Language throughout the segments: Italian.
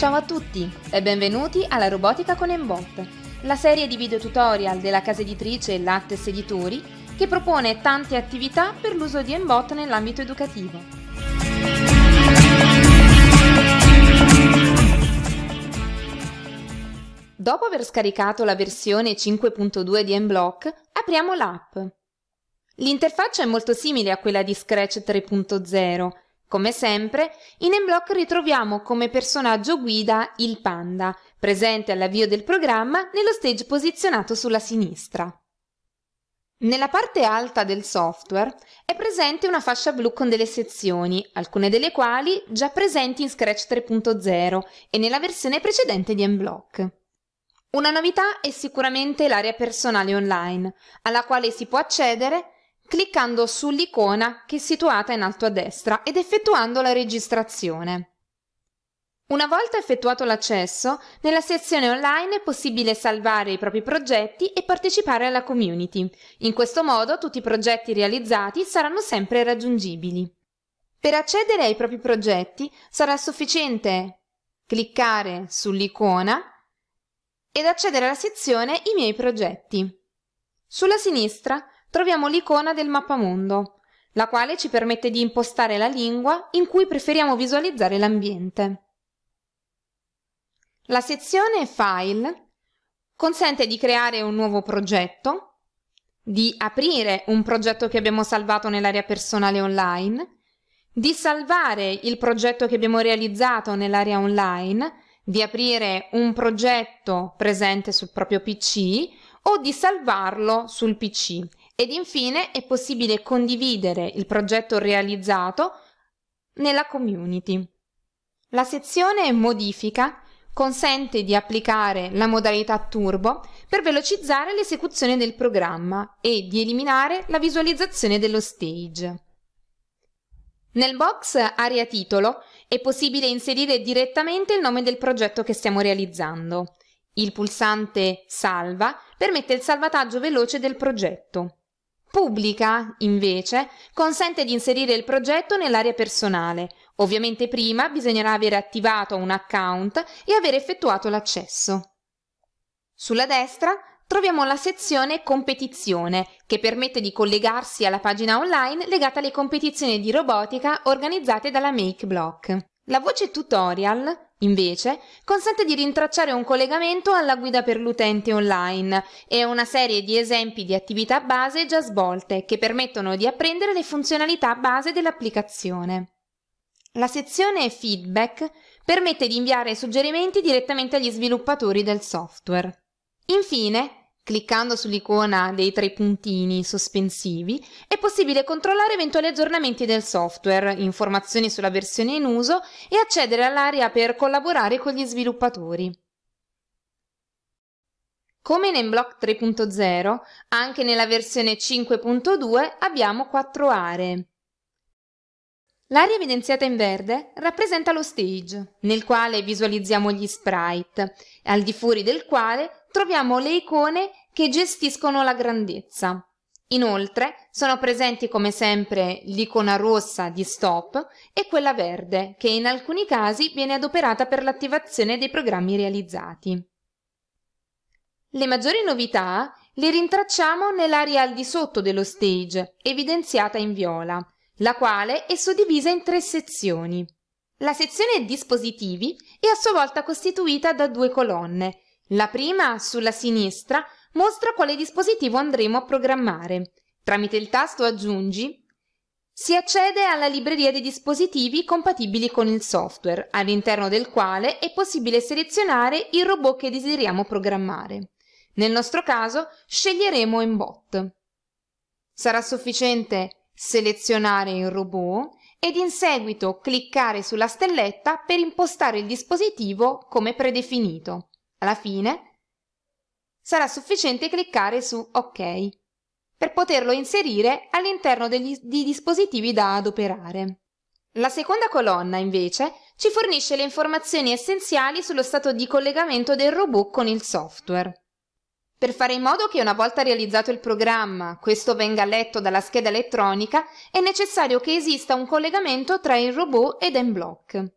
Ciao a tutti e benvenuti alla Robotica con Embot, la serie di video tutorial della casa editrice Lattes Editori che propone tante attività per l'uso di Embot nell'ambito educativo. Dopo aver scaricato la versione 5.2 di Mblock, apriamo l'app. L'interfaccia è molto simile a quella di Scratch 3.0 come sempre, in Enblock ritroviamo come personaggio guida il panda, presente all'avvio del programma nello stage posizionato sulla sinistra. Nella parte alta del software è presente una fascia blu con delle sezioni, alcune delle quali già presenti in Scratch 3.0 e nella versione precedente di Enblock. Una novità è sicuramente l'area personale online, alla quale si può accedere cliccando sull'icona che è situata in alto a destra ed effettuando la registrazione. Una volta effettuato l'accesso, nella sezione online è possibile salvare i propri progetti e partecipare alla community. In questo modo tutti i progetti realizzati saranno sempre raggiungibili. Per accedere ai propri progetti sarà sufficiente cliccare sull'icona ed accedere alla sezione I miei progetti. Sulla sinistra troviamo l'icona del mappamondo, la quale ci permette di impostare la lingua in cui preferiamo visualizzare l'ambiente. La sezione File consente di creare un nuovo progetto, di aprire un progetto che abbiamo salvato nell'area personale online, di salvare il progetto che abbiamo realizzato nell'area online, di aprire un progetto presente sul proprio PC o di salvarlo sul PC ed infine è possibile condividere il progetto realizzato nella community. La sezione Modifica consente di applicare la modalità turbo per velocizzare l'esecuzione del programma e di eliminare la visualizzazione dello stage. Nel box Aria titolo è possibile inserire direttamente il nome del progetto che stiamo realizzando. Il pulsante Salva permette il salvataggio veloce del progetto. Pubblica, invece, consente di inserire il progetto nell'area personale. Ovviamente prima bisognerà avere attivato un account e aver effettuato l'accesso. Sulla destra troviamo la sezione Competizione, che permette di collegarsi alla pagina online legata alle competizioni di robotica organizzate dalla MakeBlock. La voce Tutorial Invece, consente di rintracciare un collegamento alla guida per l'utente online e una serie di esempi di attività base già svolte che permettono di apprendere le funzionalità base dell'applicazione. La sezione Feedback permette di inviare suggerimenti direttamente agli sviluppatori del software. Infine, cliccando sull'icona dei tre puntini sospensivi, è possibile controllare eventuali aggiornamenti del software, informazioni sulla versione in uso e accedere all'area per collaborare con gli sviluppatori. Come in Mblock 3.0, anche nella versione 5.2 abbiamo quattro aree. L'area evidenziata in verde rappresenta lo stage, nel quale visualizziamo gli sprite, al di fuori del quale troviamo le icone che gestiscono la grandezza. Inoltre sono presenti come sempre l'icona rossa di stop e quella verde che in alcuni casi viene adoperata per l'attivazione dei programmi realizzati. Le maggiori novità le rintracciamo nell'area al di sotto dello stage, evidenziata in viola, la quale è suddivisa in tre sezioni. La sezione dispositivi è a sua volta costituita da due colonne, la prima sulla sinistra mostra quale dispositivo andremo a programmare. Tramite il tasto Aggiungi si accede alla libreria dei dispositivi compatibili con il software, all'interno del quale è possibile selezionare il robot che desideriamo programmare. Nel nostro caso sceglieremo Embot. Sarà sufficiente selezionare il robot ed in seguito cliccare sulla stelletta per impostare il dispositivo come predefinito. Alla fine sarà sufficiente cliccare su OK per poterlo inserire all'interno degli, di dispositivi da adoperare. La seconda colonna, invece, ci fornisce le informazioni essenziali sullo stato di collegamento del robot con il software. Per fare in modo che una volta realizzato il programma questo venga letto dalla scheda elettronica, è necessario che esista un collegamento tra il robot ed mBlock.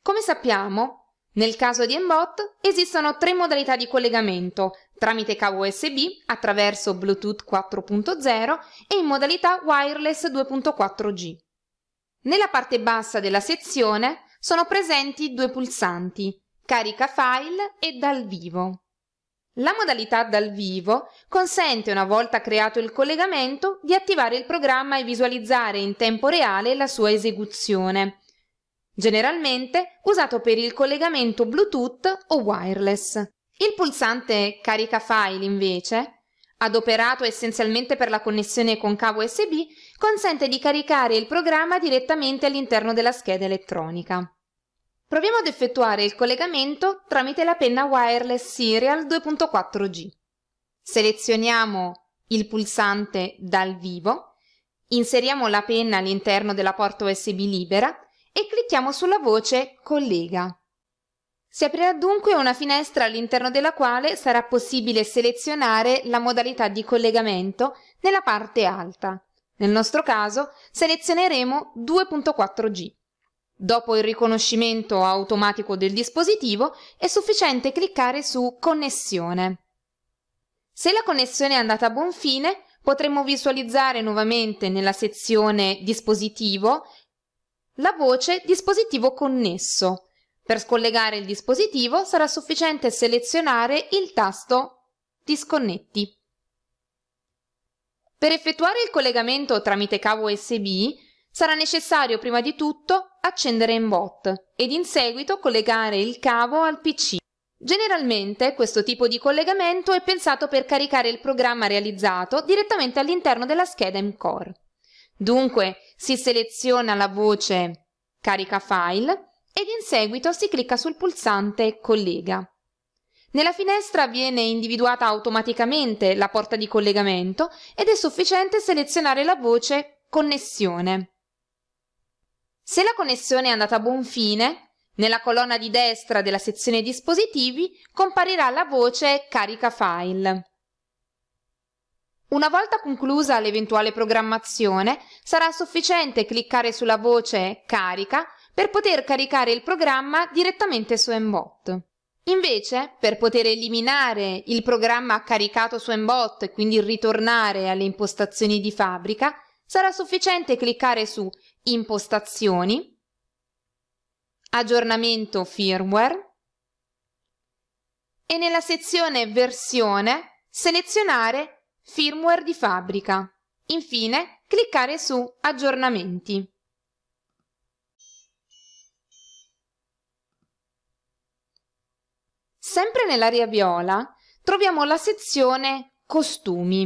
Come sappiamo, nel caso di MBOT esistono tre modalità di collegamento, tramite cavo USB, attraverso Bluetooth 4.0 e in modalità wireless 2.4G. Nella parte bassa della sezione sono presenti due pulsanti, carica file e dal vivo. La modalità dal vivo consente, una volta creato il collegamento, di attivare il programma e visualizzare in tempo reale la sua esecuzione, generalmente usato per il collegamento Bluetooth o wireless. Il pulsante Carica file, invece, adoperato essenzialmente per la connessione con cavo USB, consente di caricare il programma direttamente all'interno della scheda elettronica. Proviamo ad effettuare il collegamento tramite la penna wireless Serial 2.4G. Selezioniamo il pulsante dal vivo, inseriamo la penna all'interno della porta USB libera e clicchiamo sulla voce Collega. Si aprirà dunque una finestra all'interno della quale sarà possibile selezionare la modalità di collegamento nella parte alta. Nel nostro caso selezioneremo 2.4G. Dopo il riconoscimento automatico del dispositivo è sufficiente cliccare su Connessione. Se la connessione è andata a buon fine, potremo visualizzare nuovamente nella sezione Dispositivo la voce dispositivo connesso. Per scollegare il dispositivo sarà sufficiente selezionare il tasto Disconnetti. Per effettuare il collegamento tramite cavo USB sarà necessario prima di tutto accendere MBOT ed in seguito collegare il cavo al PC. Generalmente questo tipo di collegamento è pensato per caricare il programma realizzato direttamente all'interno della scheda MCore. Dunque si seleziona la voce carica file ed in seguito si clicca sul pulsante collega. Nella finestra viene individuata automaticamente la porta di collegamento ed è sufficiente selezionare la voce connessione. Se la connessione è andata a buon fine, nella colonna di destra della sezione dispositivi comparirà la voce carica file. Una volta conclusa l'eventuale programmazione, sarà sufficiente cliccare sulla voce Carica per poter caricare il programma direttamente su Mbot. Invece, per poter eliminare il programma caricato su Mbot e quindi ritornare alle impostazioni di fabbrica, sarà sufficiente cliccare su Impostazioni, Aggiornamento Firmware e nella sezione Versione selezionare firmware di fabbrica. Infine, cliccare su Aggiornamenti. Sempre nell'area viola troviamo la sezione Costumi.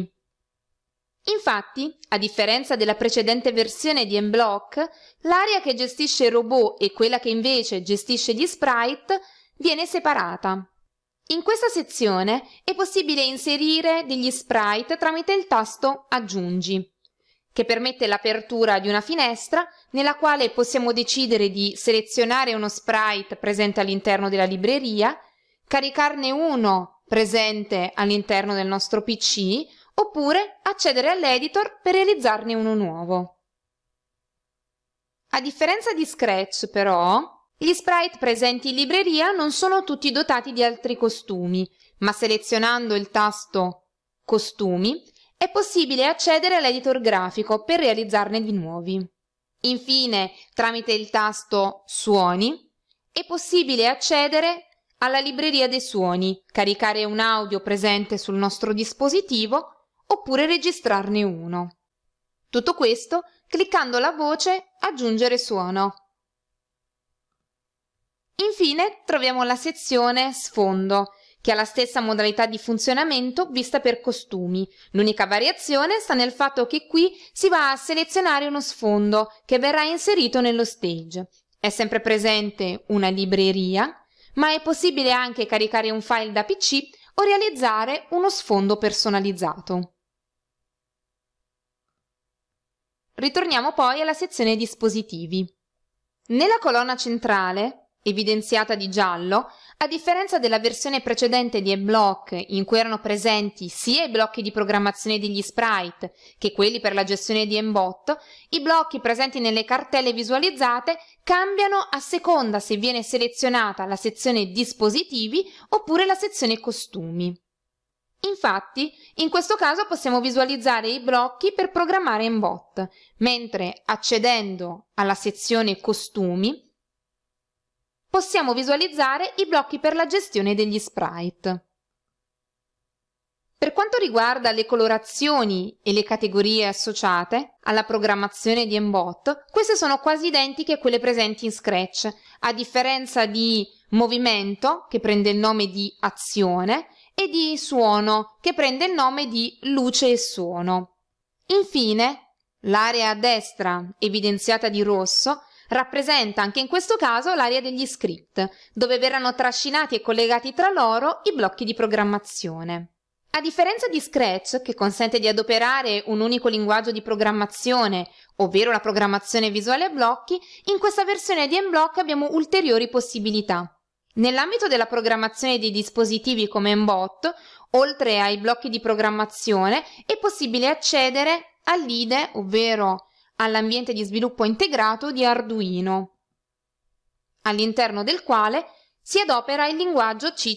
Infatti, a differenza della precedente versione di Mblock, l'area che gestisce i robot e quella che invece gestisce gli sprite viene separata. In questa sezione è possibile inserire degli sprite tramite il tasto Aggiungi, che permette l'apertura di una finestra nella quale possiamo decidere di selezionare uno sprite presente all'interno della libreria, caricarne uno presente all'interno del nostro PC oppure accedere all'editor per realizzarne uno nuovo. A differenza di Scratch, però, gli sprite presenti in libreria non sono tutti dotati di altri costumi, ma selezionando il tasto Costumi è possibile accedere all'editor grafico per realizzarne di nuovi. Infine, tramite il tasto Suoni, è possibile accedere alla libreria dei suoni, caricare un audio presente sul nostro dispositivo oppure registrarne uno. Tutto questo cliccando la voce Aggiungere suono Infine troviamo la sezione sfondo, che ha la stessa modalità di funzionamento vista per costumi. L'unica variazione sta nel fatto che qui si va a selezionare uno sfondo che verrà inserito nello stage. È sempre presente una libreria, ma è possibile anche caricare un file da PC o realizzare uno sfondo personalizzato. Ritorniamo poi alla sezione dispositivi. Nella colonna centrale evidenziata di giallo, a differenza della versione precedente di mBlock, in cui erano presenti sia i blocchi di programmazione degli sprite che quelli per la gestione di Mbot, i blocchi presenti nelle cartelle visualizzate cambiano a seconda se viene selezionata la sezione dispositivi oppure la sezione costumi. Infatti, in questo caso possiamo visualizzare i blocchi per programmare Mbot, mentre accedendo alla sezione costumi possiamo visualizzare i blocchi per la gestione degli sprite. Per quanto riguarda le colorazioni e le categorie associate alla programmazione di Mbot, queste sono quasi identiche a quelle presenti in Scratch, a differenza di movimento, che prende il nome di azione, e di suono, che prende il nome di luce e suono. Infine, l'area a destra, evidenziata di rosso, Rappresenta anche in questo caso l'area degli script, dove verranno trascinati e collegati tra loro i blocchi di programmazione. A differenza di Scratch, che consente di adoperare un unico linguaggio di programmazione, ovvero la programmazione visuale a blocchi, in questa versione di mBlock abbiamo ulteriori possibilità. Nell'ambito della programmazione di dispositivi come mbot, oltre ai blocchi di programmazione, è possibile accedere all'IDE, ovvero all'ambiente di sviluppo integrato di Arduino, all'interno del quale si adopera il linguaggio C++.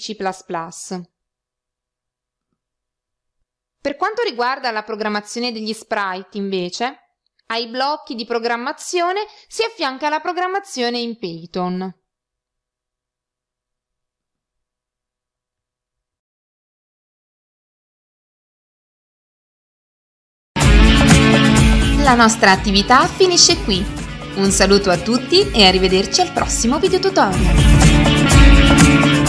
Per quanto riguarda la programmazione degli sprite, invece, ai blocchi di programmazione si affianca la programmazione in Python. La nostra attività finisce qui. Un saluto a tutti e arrivederci al prossimo video tutorial.